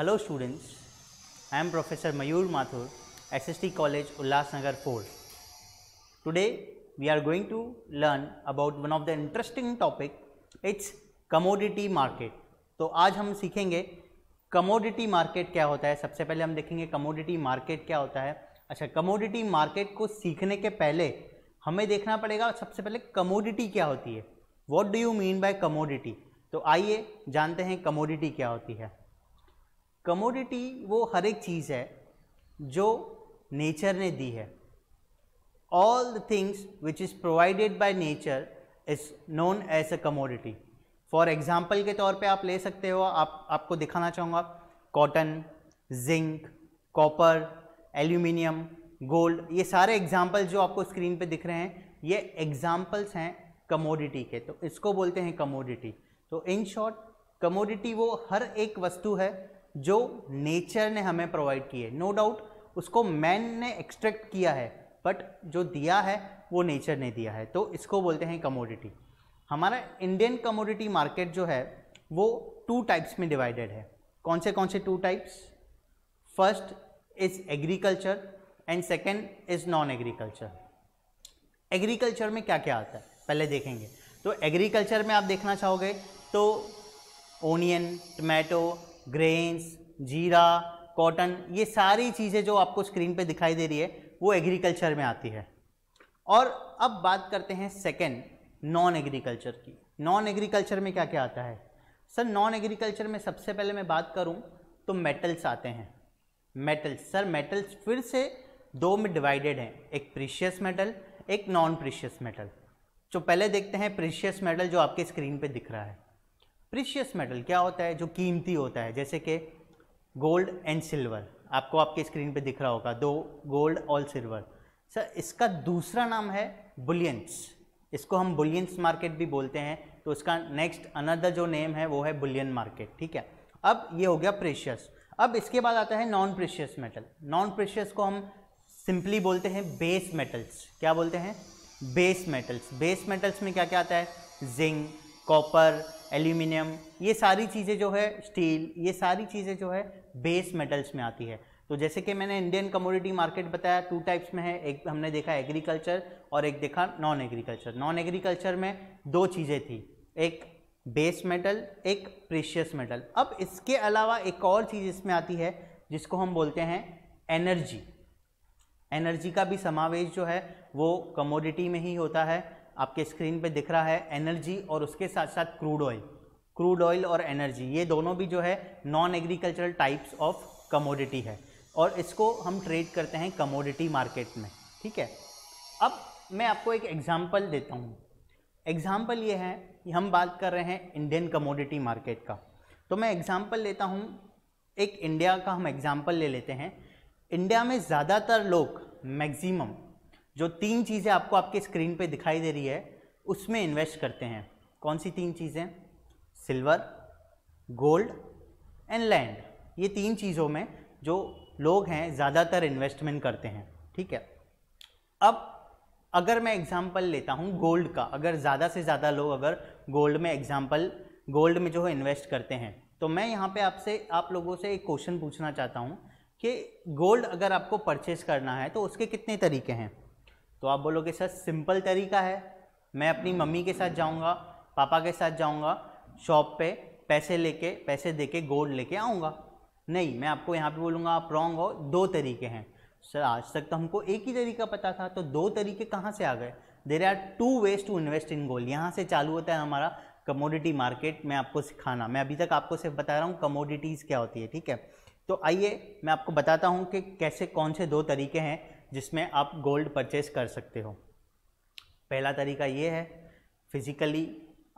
hello students I am professor Mayur Mathur S S T college Ulhasnagar four today we are going to learn about one of the interesting topic it's commodity market तो आज हम सीखेंगे commodity market क्या होता है सबसे पहले हम देखेंगे कमोडिटी मार्केट क्या होता है अच्छा कमोडिटी मार्केट को सीखने के पहले हमें देखना पड़ेगा सबसे पहले कमोडिटी क्या होती है what do you mean by commodity तो आइए जानते हैं कमोडिटी क्या होती है कमोडिटी वो हर एक चीज़ है जो नेचर ने दी है all the things which is provided by nature is known as a commodity for example के तौर पे आप ले सकते हो आप आपको दिखाना चाहूँगा cotton zinc copper aluminium gold ये सारे एग्जाम्पल जो आपको स्क्रीन पे दिख रहे हैं ये एग्जाम्पल्स हैं कमोडिटी के तो इसको बोलते हैं कमोडिटी तो इन शॉर्ट कमोडिटी वो हर एक वस्तु है जो नेचर ने हमें प्रोवाइड की है नो डाउट उसको मैन ने एक्सट्रैक्ट किया है बट जो दिया है वो नेचर ने दिया है तो इसको बोलते हैं कमोडिटी हमारा इंडियन कमोडिटी मार्केट जो है वो टू टाइप्स में डिवाइडेड है कौन से कौन से two types first is agriculture and second is non agriculture agriculture में क्या क्या आता है पहले देखेंगे तो एग्रीकल्चर में आप देखना चाहोगे तो ओनियन टमाटो ग्रेन्स जीरा कॉटन ये सारी चीज़ें जो आपको स्क्रीन पे दिखाई दे रही है वो एग्रीकल्चर में आती है और अब बात करते हैं सेकेंड नॉन एग्रीकल्चर की नॉन एग्रीकल्चर में क्या क्या आता है सर नॉन एग्रीकल्चर में सबसे पहले मैं बात करूँ तो मेटल्स आते हैं मेटल्स सर मेटल्स फिर से दो में डिवाइडेड हैं एक प्रीशियस मेटल एक नॉन प्रीशियस मेटल जो पहले देखते हैं प्रीशियस मेटल जो आपके स्क्रीन पे दिख रहा है प्रीशियस मेटल क्या होता है जो कीमती होता है जैसे कि गोल्ड एंड सिल्वर आपको आपके स्क्रीन पे दिख रहा होगा दो गोल्ड और सिल्वर सर इसका दूसरा नाम है बुलियंस इसको हम बुलियंस मार्केट भी बोलते हैं तो इसका नेक्स्ट अनदर जो नेम है वो है बुलियन मार्केट ठीक है अब ये हो गया प्रेशियस अब इसके बाद आता है non precious metal non precious को हम सिंपली बोलते हैं बेस मेटल्स क्या बोलते हैं बेस मेटल्स बेस मेटल्स में क्या क्या आता है जिंक कॉपर एल्यूमिनियम ये सारी चीज़ें जो है स्टील ये सारी चीज़ें जो है बेस मेटल्स में आती है तो जैसे कि मैंने इंडियन कमोडिटी मार्केट बताया टू टाइप्स में है एक हमने देखा एग्रीकल्चर और एक देखा नॉन एग्रीकल्चर नॉन एग्रीकल्चर में दो चीज़ें थी एक बेस मेटल एक प्रेशियस मेटल अब इसके अलावा एक और चीज़ इसमें आती है जिसको हम बोलते हैं एनर्जी एनर्जी का भी समावेश जो है वो कमोडिटी में ही होता है आपके स्क्रीन पे दिख रहा है एनर्जी और उसके साथ साथ क्रूड ऑयल क्रूड ऑयल और एनर्जी ये दोनों भी जो है non agricultural types of commodity है और इसको हम ट्रेड करते हैं कमोडिटी मार्केट में ठीक है अब मैं आपको एक एग्ज़ाम्पल देता हूँ एग्ज़ाम्पल ये है कि हम बात कर रहे हैं इंडियन कमोडिटी मार्केट का तो मैं एग्ज़ाम्पल लेता हूँ एक इंडिया का हम एग्ज़ाम्पल ले लेते हैं इंडिया में ज़्यादातर लोग मैक्सिमम जो तीन चीज़ें आपको आपके स्क्रीन पे दिखाई दे रही है उसमें इन्वेस्ट करते हैं कौन सी तीन चीज़ें सिल्वर गोल्ड एंड लैंड ये तीन चीज़ों में जो लोग हैं ज़्यादातर इन्वेस्टमेंट करते हैं ठीक है अब अगर मैं एग्ज़ाम्पल लेता हूँ गोल्ड का अगर ज़्यादा से ज़्यादा लोग अगर गोल्ड में एग्ज़ाम्पल गोल्ड में जो है इन्वेस्ट करते हैं तो मैं यहाँ पे आपसे आप लोगों से एक क्वेश्चन पूछना चाहता हूँ कि गोल्ड अगर आपको परचेज करना है तो उसके कितने तरीके हैं तो आप बोलोगे सर सिंपल तरीका है मैं अपनी मम्मी के साथ जाऊँगा पापा के साथ जाऊँगा शॉप पे पैसे लेके पैसे दे के गोल्ड लेके आऊँगा नहीं मैं आपको यहाँ पे बोलूँगा आप रॉन्ग हो दो तरीके हैं सर आज तक तो हमको एक ही तरीका पता था तो दो तरीके कहाँ से आ गए there are two ways to invest in gold यहाँ से चालू होता है हमारा कमोडिटी मार्केट मैं आपको सिखाना मैं अभी तक आपको सिर्फ बता रहा हूँ कमोडिटीज़ क्या होती है ठीक है तो आइए मैं आपको बताता हूँ कि कैसे कौन से दो तरीके हैं जिसमें आप गोल्ड परचेस कर सकते हो पहला तरीका ये है फिज़िकली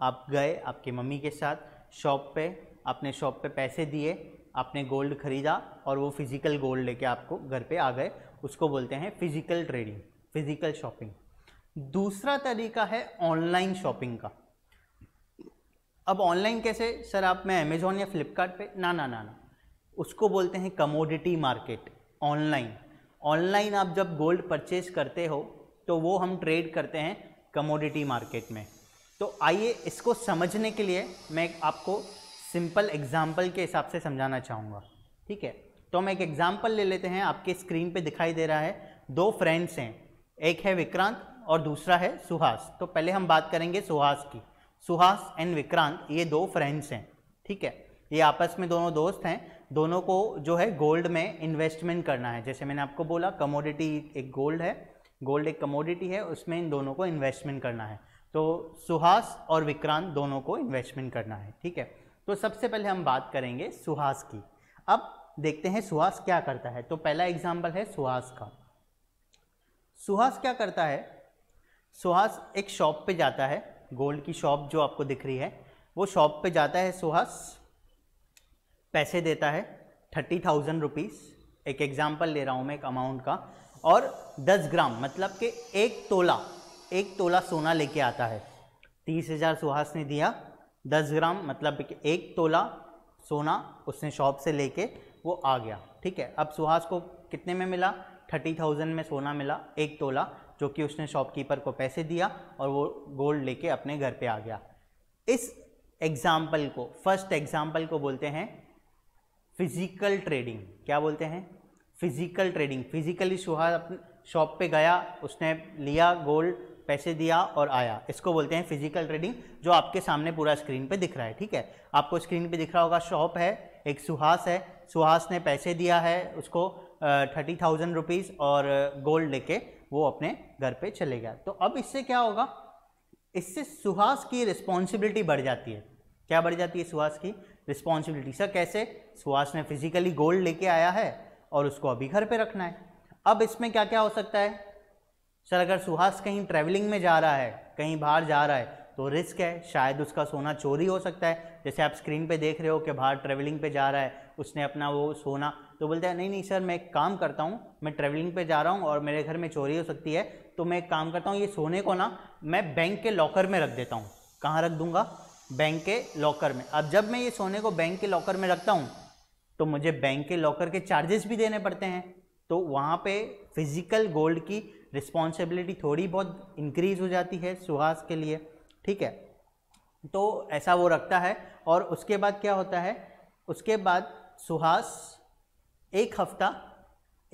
आप गए आपके मम्मी के साथ शॉप पे आपने शॉप पे पैसे दिए आपने गोल्ड ख़रीदा और वो फिज़िकल गोल्ड लेके आपको घर पे आ गए उसको बोलते हैं फिज़िकल ट्रेडिंग फिज़िकल शॉपिंग दूसरा तरीका है ऑनलाइन शॉपिंग का अब ऑनलाइन कैसे सर आप मैं अमेज़ोन या फ्लिपकार्ट ना ना ना ना उसको बोलते हैं कमोडिटी मार्केट ऑनलाइन ऑनलाइन आप जब गोल्ड परचेज करते हो तो वो हम ट्रेड करते हैं कमोडिटी मार्केट में तो आइए इसको समझने के लिए मैं आपको सिंपल एग्जाम्पल के हिसाब से समझाना चाहूँगा ठीक है तो हम एक एग्जाम्पल ले लेते हैं आपके स्क्रीन पे दिखाई दे रहा है दो फ्रेंड्स हैं एक है विक्रांत और दूसरा है सुहास तो पहले हम बात करेंगे सुहास की सुहास एंड विक्रांत ये दो फ्रेंड्स हैं ठीक है ये आपस में दोनों दोस्त हैं दोनों को जो है गोल्ड में इन्वेस्टमेंट करना है जैसे मैंने आपको बोला कमोडिटी एक गोल्ड है गोल्ड एक कमोडिटी है उसमें इन दोनों को इन्वेस्टमेंट करना है तो सुहास और विक्रांत दोनों को इन्वेस्टमेंट करना है ठीक है तो सबसे पहले हम बात करेंगे सुहास की अब देखते हैं सुहास क्या करता है तो पहला एग्जाम्पल है सुहास का सुहास क्या करता है सुहास एक शॉप पे जाता है गोल्ड की शॉप जो आपको दिख रही है वो शॉप पे जाता है सुहास पैसे देता है थर्टी थाउजेंड रुपीज़ एक एग्जाम्पल ले रहा हूँ मैं एक अमाउंट का और दस ग्राम मतलब कि एक तोला एक तोला सोना लेके आता है तीस हज़ार सुहास ने दिया दस ग्राम मतलब कि एक तोला सोना उसने शॉप से लेके वो आ गया ठीक है अब सुहास को कितने में मिला थर्टी थाउजेंड में सोना मिला एक तोला जो कि उसने शॉपकीपर को पैसे दिया और वो गोल्ड लेके अपने घर पे आ गया इस एग्ज़ाम्पल को फर्स्ट एग्ज़ाम्पल को बोलते हैं फिजिकल ट्रेडिंग क्या बोलते हैं फिजिकल ट्रेडिंग फिजिकली सुहास अपने शॉप पे गया उसने लिया गोल्ड पैसे दिया और आया इसको बोलते हैं फिजिकल ट्रेडिंग जो आपके सामने पूरा स्क्रीन पे दिख रहा है ठीक है आपको स्क्रीन पे दिख रहा होगा शॉप है एक सुहास है सुहास ने पैसे दिया है उसको थर्टी थाउजेंड रुपीज़ और गोल्ड लेके वो अपने घर पे चले गया तो अब इससे क्या होगा इससे सुहास की रिस्पॉन्सिबिलिटी बढ़ जाती है क्या बढ़ जाती है सुहास की रिस्पॉन्सिबिलिटी सर कैसे सुहास ने फिजिकली गोल्ड लेके आया है और उसको अभी घर पे रखना है अब इसमें क्या क्या हो सकता है सर अगर सुहास कहीं ट्रैवलिंग में जा रहा है कहीं बाहर जा रहा है तो रिस्क है शायद उसका सोना चोरी हो सकता है जैसे आप स्क्रीन पे देख रहे हो कि बाहर ट्रैवलिंग पे जा रहा है उसने अपना वो सोना तो बोलते हैं नहीं नहीं सर मैं एक काम करता हूँ मैं ट्रैवलिंग पे जा रहा हूँ और मेरे घर में चोरी हो सकती है तो मैं एक काम करता हूँ ये सोने को ना मैं बैंक के लॉकर में रख देता हूँ कहाँ रख दूँगा बैंक के लॉकर में अब जब मैं ये सोने को बैंक के लॉकर में रखता हूँ तो मुझे बैंक के लॉकर के चार्जेस भी देने पड़ते हैं तो वहाँ पे फिजिकल गोल्ड की रिस्पॉन्सिबिलिटी थोड़ी बहुत इंक्रीज हो जाती है सुहास के लिए ठीक है तो ऐसा वो रखता है और उसके बाद क्या होता है उसके बाद सुहास एक हफ्ता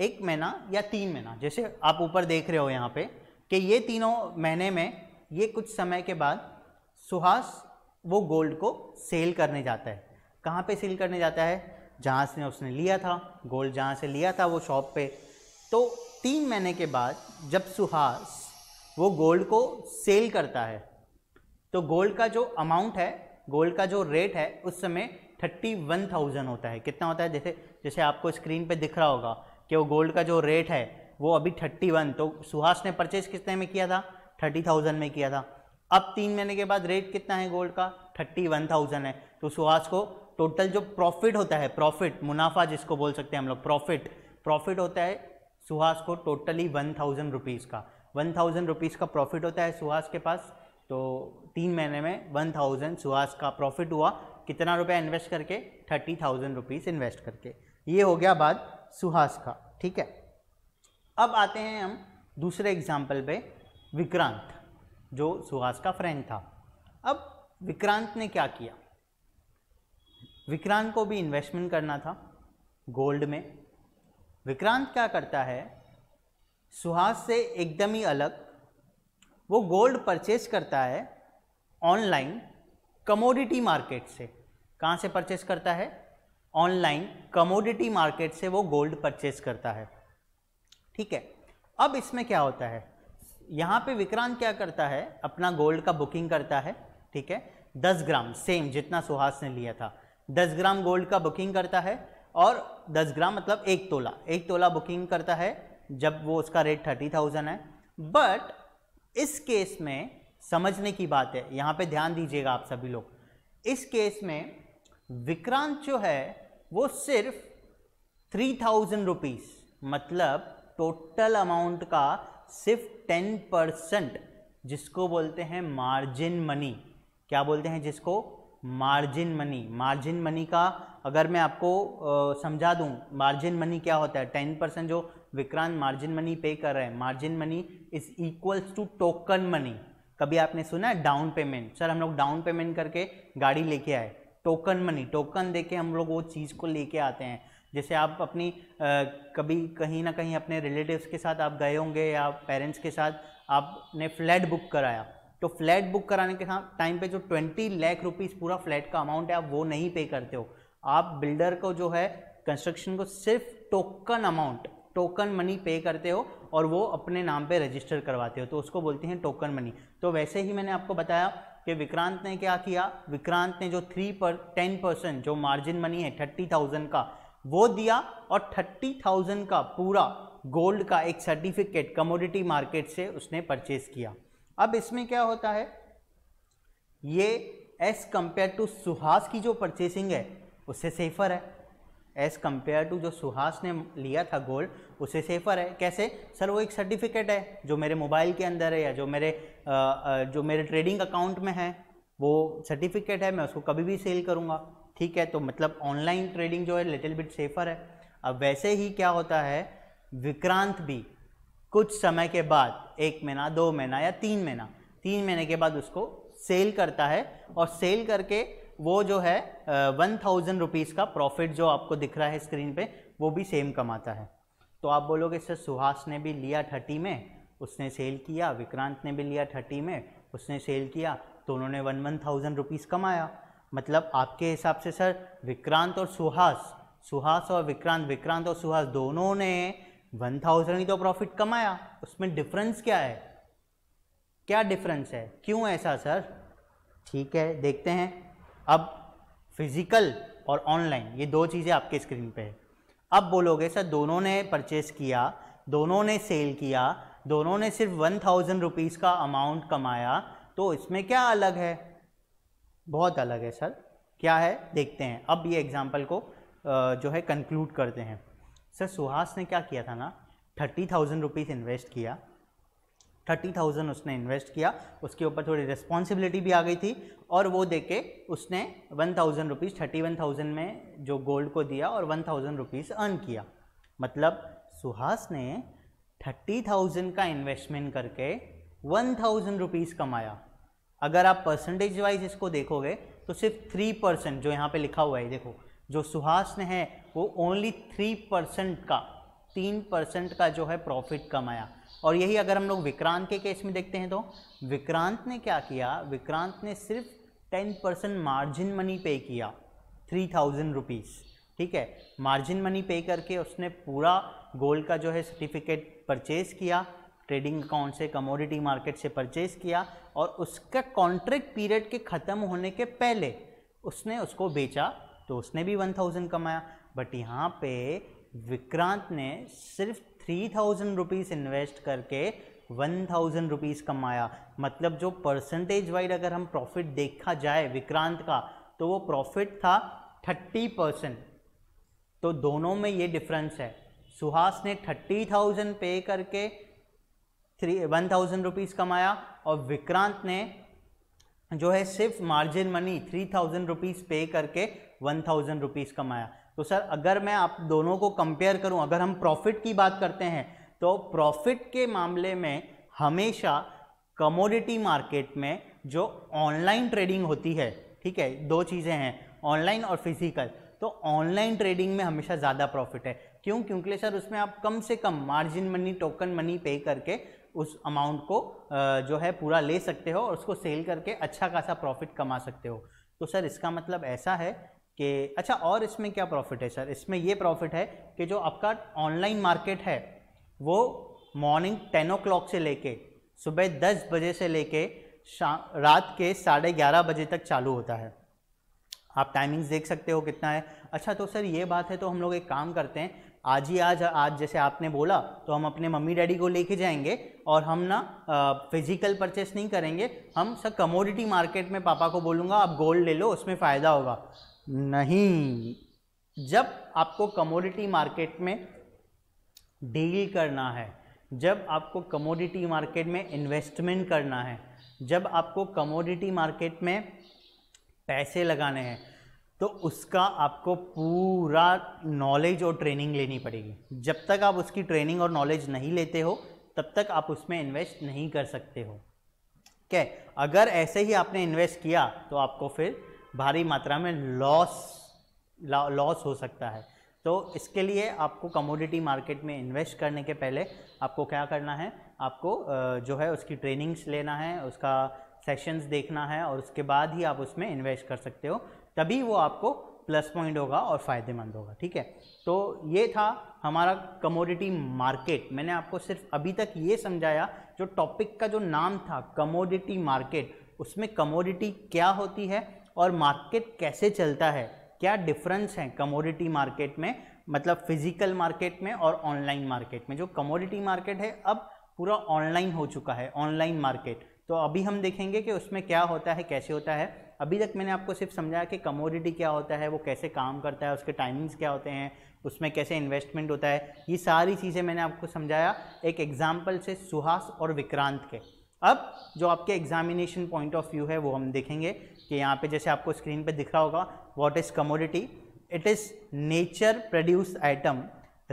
एक महीना या तीन महीना जैसे आप ऊपर देख रहे हो यहाँ पे कि ये तीनों महीने में ये कुछ समय के बाद सुहास वो गोल्ड को सेल करने जाता है कहाँ पे सेल करने जाता है जहाँ से उसने लिया था गोल्ड जहाँ से लिया था वो शॉप पे तो तीन महीने के बाद जब सुहास वो गोल्ड को सेल करता है तो गोल्ड का जो अमाउंट है गोल्ड का जो रेट है उस समय थर्टी वन थाउजेंड होता है कितना होता है जैसे जैसे आपको स्क्रीन पे दिख रहा होगा कि वो गोल्ड का जो रेट है वो अभी थर्टी वन तो सुहास ने परचेज कितने में किया था थर्टी थाउजेंड में किया था अब तीन महीने के बाद रेट कितना है गोल्ड का थर्टी वन थाउजेंड है तो सुहास को टोटल जो प्रॉफिट होता है प्रॉफिट मुनाफा जिसको बोल सकते हैं हम लोग प्रॉफिट प्रॉफिट होता है सुहास को टोटली वन थाउजेंड रुपीज़ का वन थाउजेंड रुपीज़ का प्रॉफिट होता है सुहास के पास तो तीन महीने में वन थाउजेंड सुहास का प्रॉफिट हुआ कितना रुपया इन्वेस्ट करके थर्टी थाउजेंड रुपीज़ इन्वेस्ट करके ये हो गया बाद सुहास का ठीक है अब आते हैं हम दूसरे एग्जाम्पल पे विक्रांत जो सुहास का फ्रेंड था अब विक्रांत ने क्या किया विक्रांत को भी इन्वेस्टमेंट करना था गोल्ड में विक्रांत क्या करता है सुहास से एकदम ही अलग वो गोल्ड परचेज करता है ऑनलाइन कमोडिटी मार्केट से कहाँ से परचेज करता है ऑनलाइन कमोडिटी मार्केट से वो गोल्ड परचेज करता है ठीक है अब इसमें क्या होता है यहाँ पे विक्रांत क्या करता है अपना गोल्ड का बुकिंग करता है ठीक है दस ग्राम सेम जितना सुहास ने लिया था दस ग्राम गोल्ड का बुकिंग करता है और दस ग्राम मतलब एक तोला एक तोला बुकिंग करता है जब वो उसका रेट थर्टी थाउजेंड है बट इस केस में समझने की बात है यहाँ पे ध्यान दीजिएगा आप सभी लोग इस केस में विक्रांत जो है वो सिर्फ थ्री थाउजेंड रुपीज़ मतलब टोटल अमाउंट का सिर्फ टेन परसेंट जिसको बोलते हैं मार्जिन मनी क्या बोलते हैं जिसको मार्जिन मनी मार्जिन मनी का अगर मैं आपको समझा दूं मार्जिन मनी क्या होता है टेन परसेंट जो विक्रांत मार्जिन मनी पे कर रहे हैं margin money is equals to token money कभी आपने सुना है डाउन पेमेंट सर हम लोग डाउन पेमेंट करके गाड़ी लेके आए टोकन मनी टोकन दे के हम लोग वो चीज़ को लेके आते हैं जैसे आप अपनी आ, कभी कहीं ना कहीं अपने रिलेटिव्स के साथ आप गए होंगे या पेरेंट्स के साथ आपने फ्लैट बुक कराया तो फ्लैट बुक कराने के टाइम पे जो ट्वेंटी लाख रुपीज़ पूरा फ्लैट का अमाउंट है आप वो नहीं पे करते हो आप बिल्डर को जो है कंस्ट्रक्शन को सिर्फ टोकन अमाउंट टोकन मनी पे करते हो और वो अपने नाम पे रजिस्टर करवाते हो तो उसको बोलते हैं टोकन मनी तो वैसे ही मैंने आपको बताया कि विक्रांत ने क्या किया विक्रांत ने जो थ्री पर टेन परसेंट जो मार्जिन मनी है थर्टी थाउजेंड का वो दिया और थर्टी थाउजेंड का पूरा गोल्ड का एक सर्टिफिकेट कमोडिटी मार्केट से उसने परचेज किया अब इसमें क्या होता है ये एज कंपेयर टू सुहास की जो परचेसिंग है उससे सेफर है एज कंपेयर टू जो सुहास ने लिया था गोल्ड उसे सेफर है कैसे सर वो एक सर्टिफिकेट है जो मेरे मोबाइल के अंदर है या जो मेरे आ, जो मेरे ट्रेडिंग अकाउंट में है वो सर्टिफिकेट है मैं उसको कभी भी सेल करूँगा ठीक है तो मतलब ऑनलाइन ट्रेडिंग जो है लिटिल बिट सेफर है अब वैसे ही क्या होता है विक्रांत भी कुछ समय के बाद एक महीना दो महीना या तीन महीना तीन महीने के बाद उसको सेल करता है और सेल करके वो जो है वन थाउजेंड रुपीज़ का प्रॉफिट जो आपको दिख रहा है स्क्रीन पे वो भी सेम कमाता है तो आप बोलोगे सर सुहास ने भी लिया थर्टी में उसने सेल किया विक्रांत ने भी लिया थर्टी में उसने सेल किया तो उन्होंने वन वन थाउजेंड रुपीज़ कमाया मतलब आपके हिसाब से सर विक्रांत और सुहास सुहास और विक्रांत विक्रांत और सुहास दोनों ने वन थाउजेंड ही तो प्रॉफिट कमाया उसमें डिफरेंस क्या है क्या डिफरेंस है क्यों ऐसा सर ठीक है देखते हैं अब फिज़िकल और ऑनलाइन ये दो चीज़ें आपके स्क्रीन पे है अब बोलोगे सर दोनों ने परचेस किया दोनों ने सेल किया दोनों ने सिर्फ वन थाउजेंड रुपीज़ का अमाउंट कमाया तो इसमें क्या अलग है बहुत अलग है सर क्या है देखते हैं अब ये एग्ज़ाम्पल को जो है कंक्लूड करते हैं सर सुहास ने क्या किया था ना थर्टी थाउजेंड रुपीज़ इन्वेस्ट किया थर्टी थाउजेंड उसने इन्वेस्ट किया उसके ऊपर थोड़ी रिस्पॉन्सिबिलिटी भी आ गई थी और वो दे के उसने one thousand rupees thirty one thousand में जो गोल्ड को दिया और वन थाउजेंड रुपीज़ अर्न किया मतलब सुहास ने थर्टी थाउजेंड का इन्वेस्टमेंट करके वन थाउजेंड रुपीज़ कमाया अगर आप परसेंटेज वाइज इसको देखोगे तो सिर्फ थ्री परसेंट जो यहाँ पे लिखा हुआ है देखो जो सुहास ने है वो ओनली थ्री परसेंट का तीन परसेंट का जो है प्रॉफिट कमाया और यही अगर हम लोग विक्रांत के केस में देखते हैं तो विक्रांत ने क्या किया विक्रांत ने सिर्फ टेन परसेंट मार्जिन मनी पे किया थ्री थाउजेंड रुपीज़ ठीक है मार्जिन मनी पे करके उसने पूरा गोल्ड का जो है सर्टिफिकेट परचेज़ किया ट्रेडिंग अकाउंट से कमोडिटी मार्केट से परचेज किया और उसका कॉन्ट्रैक्ट पीरियड के ख़त्म होने के पहले उसने उसको बेचा तो उसने भी वन थाउजेंड कमाया बट यहाँ पे विक्रांत ने सिर्फ थ्री थाउजेंड रुपीज़ इन्वेस्ट करके वन थाउजेंड रुपीज़ कमाया मतलब जो परसेंटेज वाइज अगर हम प्रॉफिट देखा जाए विक्रांत का तो वो प्रॉफिट था थर्टी परसेंट तो दोनों में ये डिफरेंस है सुहास ने थर्टी थाउजेंड पे करके थ्री वन थाउजेंड रुपीज़ कमाया और विक्रांत ने जो है सिर्फ margin money three thousand rupees पे करके वन थाउजेंड रुपीज़ कमाया तो सर अगर मैं आप दोनों को कंपेयर करूं अगर हम प्रॉफिट की बात करते हैं तो प्रॉफिट के मामले में हमेशा कमोडिटी मार्केट में जो ऑनलाइन ट्रेडिंग होती है ठीक है दो चीज़ें हैं ऑनलाइन और फिजिकल तो ऑनलाइन ट्रेडिंग में हमेशा ज़्यादा प्रॉफिट है क्यों क्योंकि सर उसमें आप कम से कम मार्जिन मनी टोकन मनी पे करके उस अमाउंट को जो है पूरा ले सकते हो और उसको सेल करके अच्छा खासा प्रॉफिट कमा सकते हो तो सर इसका मतलब ऐसा है कि अच्छा और इसमें क्या प्रॉफिट है सर इसमें ये प्रॉफिट है कि जो आपका ऑनलाइन मार्केट है वो मॉर्निंग टेन ओ से लेके सुबह दस बजे से लेके शाम रात के साढ़े ग्यारह बजे तक चालू होता है आप टाइमिंग्स देख सकते हो कितना है अच्छा तो सर ये बात है तो हम लोग एक काम करते हैं आज ही आज आज जैसे आपने बोला तो हम अपने मम्मी डैडी को लेके जाएंगे और हम ना फिजिकल परचेस नहीं करेंगे हम सर कमोडिटी मार्केट में पापा को बोलूँगा आप गोल्ड ले लो उसमें फ़ायदा होगा नहीं जब आपको कमोडिटी मार्केट में डील करना है जब आपको कमोडिटी मार्केट में इन्वेस्टमेंट करना है जब आपको कमोडिटी मार्केट में पैसे लगाने हैं तो उसका आपको पूरा नॉलेज और ट्रेनिंग लेनी पड़ेगी जब तक आप उसकी ट्रेनिंग और नॉलेज नहीं लेते हो तब तक आप उसमें इन्वेस्ट नहीं कर सकते हो क्या अगर ऐसे ही आपने इन्वेस्ट किया तो आपको फिर भारी मात्रा में लॉस लॉस हो सकता है तो इसके लिए आपको कमोडिटी मार्केट में इन्वेस्ट करने के पहले आपको क्या करना है आपको जो है उसकी ट्रेनिंग्स लेना है उसका सेशंस देखना है और उसके बाद ही आप उसमें इन्वेस्ट कर सकते हो तभी वो आपको प्लस पॉइंट होगा और फ़ायदेमंद होगा ठीक है तो ये था हमारा कमोडिटी मार्केट मैंने आपको सिर्फ अभी तक ये समझाया जो टॉपिक का जो नाम था कमोडिटी मार्केट उसमें कमोडिटी क्या होती है और मार्केट कैसे चलता है क्या डिफरेंस है कमोडिटी मार्केट में मतलब फिजिकल मार्केट में और ऑनलाइन मार्केट में जो कमोडिटी मार्केट है अब पूरा ऑनलाइन हो चुका है ऑनलाइन मार्केट तो अभी हम देखेंगे कि उसमें क्या होता है कैसे होता है अभी तक मैंने आपको सिर्फ समझाया कि कमोडिटी क्या होता है वो कैसे काम करता है उसके टाइमिंग्स क्या होते हैं उसमें कैसे इन्वेस्टमेंट होता है ये सारी चीज़ें मैंने आपको समझाया एक एग्जाम्पल से सुहास और विक्रांत के अब जो आपके एग्जामिनेशन पॉइंट ऑफ व्यू है वो हम देखेंगे कि यहाँ पे जैसे आपको स्क्रीन पे दिख रहा होगा what is commodity it is nature produce item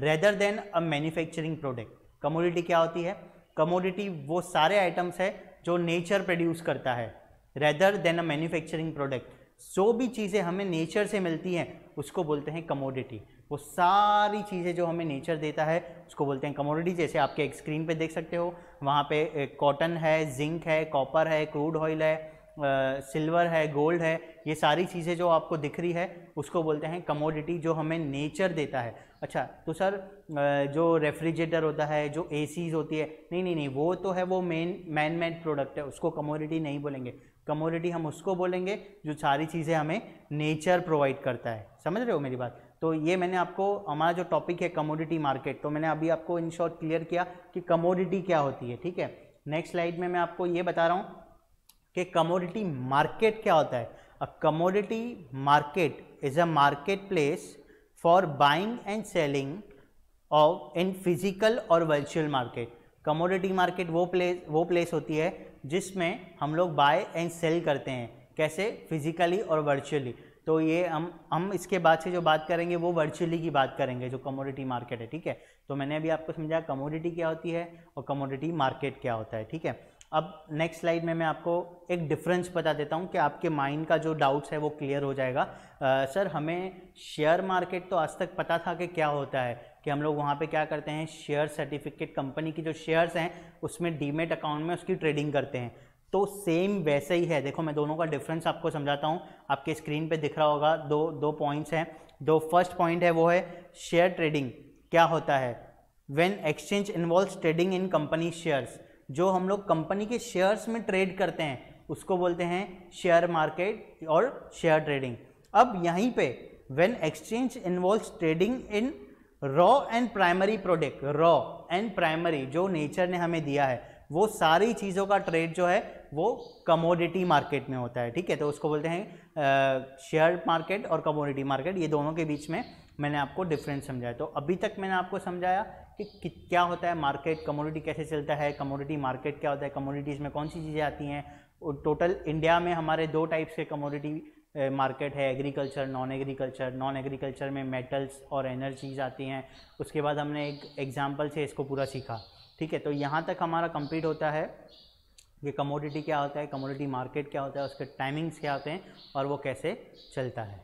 rather than a manufacturing product commodity क्या होती है कमोडिटी वो सारे आइटम्स है जो नेचर प्रोड्यूस करता है rather than a manufacturing product जो भी चीज़ें हमें नेचर से मिलती हैं उसको बोलते हैं कमोडिटी वो सारी चीज़ें जो हमें नेचर देता है उसको बोलते हैं कमोडिटी जैसे आपके एक स्क्रीन पे देख सकते हो वहाँ पे कॉटन है जिंक है कॉपर है क्रूड ऑयल है सिल्वर है गोल्ड है ये सारी चीज़ें जो आपको दिख रही है उसको बोलते हैं कमोडिटी जो हमें नेचर देता है अच्छा तो सर जो रेफ्रिजरेटर होता है जो ए होती है नहीं नहीं नहीं वो तो है वो मेन मैन मेड प्रोडक्ट है उसको कमोडिटी नहीं बोलेंगे कमोडिटी हम उसको बोलेंगे जो सारी चीज़ें हमें नेचर प्रोवाइड करता है समझ रहे हो मेरी बात तो ये मैंने आपको हमारा जो टॉपिक है कमोडिटी मार्केट तो मैंने अभी आपको इन शॉर्ट क्लियर किया कि कमोडिटी क्या होती है ठीक है नेक्स्ट स्लाइड में मैं आपको ये बता रहा हूँ कि कमोडिटी मार्केट क्या होता है a commodity market is a market place for buying and selling of in physical और वर्चुअल मार्केट कमोडिटी मार्केट वो प्लेस वो प्लेस होती है जिसमें हम लोग बाय एंड सेल करते हैं कैसे फिजिकली और वर्चुअली तो ये हम हम इसके बाद से जो बात करेंगे वो वर्चुअली की बात करेंगे जो कमोडिटी मार्केट है ठीक है तो मैंने अभी आपको समझाया कमोडिटी क्या होती है और कमोडिटी मार्केट क्या होता है ठीक है अब नेक्स्ट स्लाइड में मैं आपको एक डिफरेंस बता देता हूँ कि आपके माइंड का जो डाउट्स है वो क्लियर हो जाएगा आ, सर हमें शेयर मार्केट तो आज तक पता था कि क्या होता है कि हम लोग वहाँ पे क्या करते हैं शेयर सर्टिफिकेट कंपनी की जो शेयर्स हैं उसमें डीमेट अकाउंट में उसकी ट्रेडिंग करते हैं तो सेम वैसे ही है देखो मैं दोनों का डिफरेंस आपको समझाता हूँ आपके स्क्रीन पे दिख रहा होगा दो दो पॉइंट्स हैं दो फर्स्ट पॉइंट है वो है शेयर ट्रेडिंग क्या होता है when exchange involve trading in company shares जो हम लोग कंपनी के शेयर्स में ट्रेड करते हैं उसको बोलते हैं शेयर मार्केट और शेयर ट्रेडिंग अब यहीं पे when exchange involve trading in raw and primary product raw and primary जो नेचर ने हमें दिया है वो सारी चीज़ों का ट्रेड जो है वो कमोडिटी मार्केट में होता है ठीक है तो उसको बोलते हैं शेयर मार्केट और कमोडिटी मार्केट ये दोनों के बीच में मैंने आपको डिफरेंस समझाया तो अभी तक मैंने आपको समझाया कि, कि क्या होता है मार्केट कमोडिटी कैसे चलता है कमोडिटी मार्केट क्या होता है कमोडिटीज़ में कौन सी चीज़ें आती हैं टोटल इंडिया में हमारे दो टाइप्स के कमोडिटी मार्केट है agriculture non agriculture non agriculture में मेटल्स और एनर्जीज आती हैं उसके बाद हमने एक एग्जाम्पल से इसको पूरा सीखा ठीक है तो यहाँ तक हमारा कंप्लीट होता है कि कमोडिटी क्या होता है कमोडिटी मार्केट क्या होता है उसके टाइमिंग्स क्या होते हैं और वो कैसे चलता है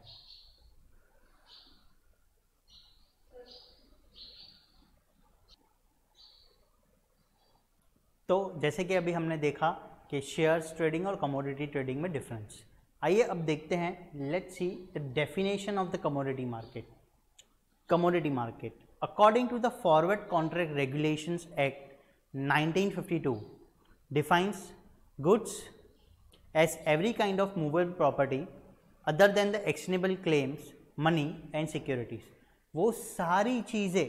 तो जैसे कि अभी हमने देखा कि शेयर्स ट्रेडिंग और कमोडिटी ट्रेडिंग में डिफरेंस आइए अब देखते हैं let's see the definition of the commodity market commodity market according to the forward contract regulation act 1952 defines goods as every kind of movable property other than the actionable claims money and securities वो सारी चीज़ें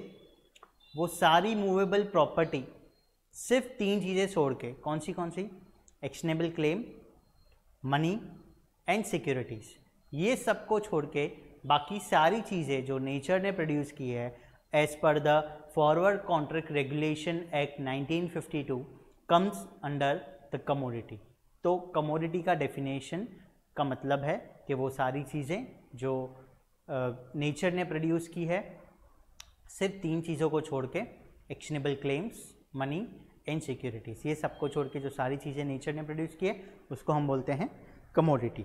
वो सारी movable property सिर्फ तीन चीज़ें छोड़ के कौन सी कौन सी actionable claim money and securities ये सब को छोड़ के बाकी सारी चीज़ें जो नेचर ने प्रोड्यूस की है as per the forward contract regulation act 1952 comes under the commodity तो कमोडिटी का डेफिनेशन का मतलब है कि वो सारी चीज़ें जो नेचर uh, ने प्रोड्यूस की है सिर्फ तीन चीज़ों को छोड़ के actionable claims money and securities ये सबको छोड़ के जो सारी चीज़ें नेचर ने प्रोड्यूस की है उसको हम बोलते हैं कमोडिटी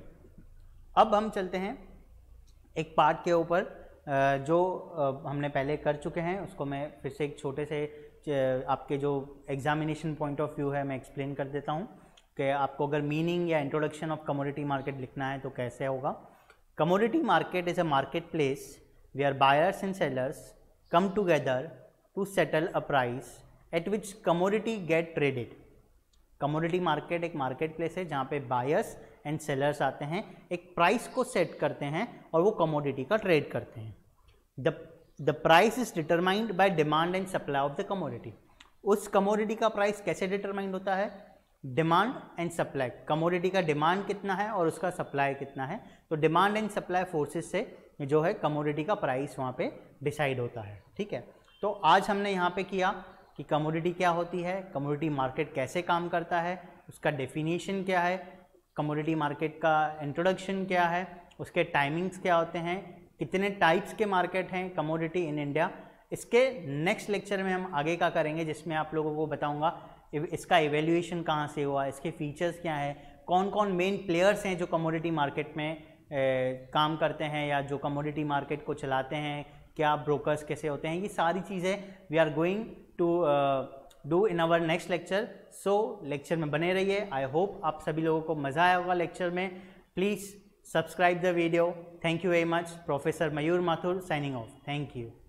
अब हम चलते हैं एक पार्ट के ऊपर जो हमने पहले कर चुके हैं उसको मैं फिर से एक छोटे से आपके जो एग्जामिनेशन पॉइंट ऑफ व्यू है मैं एक्सप्लेन कर देता हूँ कि आपको अगर मीनिंग या इंट्रोडक्शन ऑफ कमोडिटी मार्केट लिखना है तो कैसे होगा commodity market is a market place are buyers and sellers come together to settle a price at which commodity get traded commodity market एक मार्केट प्लेस है जहाँ पे बायर्स एंड सेलर्स आते हैं एक प्राइस को सेट करते हैं और वो कमोडिटी का ट्रेड करते हैं the the price is determined by demand and supply of the commodity उस कमोडिटी का प्राइस कैसे डिटरमाइंड होता है डिमांड एंड सप्लाई कमोडिटी का डिमांड कितना है और उसका सप्लाई कितना है तो डिमांड एंड सप्लाई फोर्सेस से जो है कमोडिटी का प्राइस वहाँ पे डिसाइड होता है ठीक है तो आज हमने यहाँ पे किया कि कमोडिटी क्या होती है कमोडिटी मार्केट कैसे काम करता है उसका डेफिनेशन क्या है कमोडिटी मार्केट का इंट्रोडक्शन क्या है उसके टाइमिंग्स क्या होते हैं कितने टाइप्स के मार्केट हैं कमोडिटी इन इंडिया इसके नेक्स्ट लेक्चर में हम आगे का करेंगे जिसमें आप लोगों को बताऊंगा इसका इवेल्यूएशन कहाँ से हुआ इसके फीचर्स क्या हैं कौन कौन मेन प्लेयर्स हैं जो कमोडिटी मार्केट में ए, काम करते हैं या जो कमोडिटी मार्केट को चलाते हैं क्या ब्रोकर्स कैसे होते हैं ये सारी चीज़ें we are going to do in our next lecture so lecture में बने रहिए आई होप आप सभी लोगों को मज़ा आया होगा लेक्चर में please subscribe the video thank you very much professor Mayur Mathur signing off thank you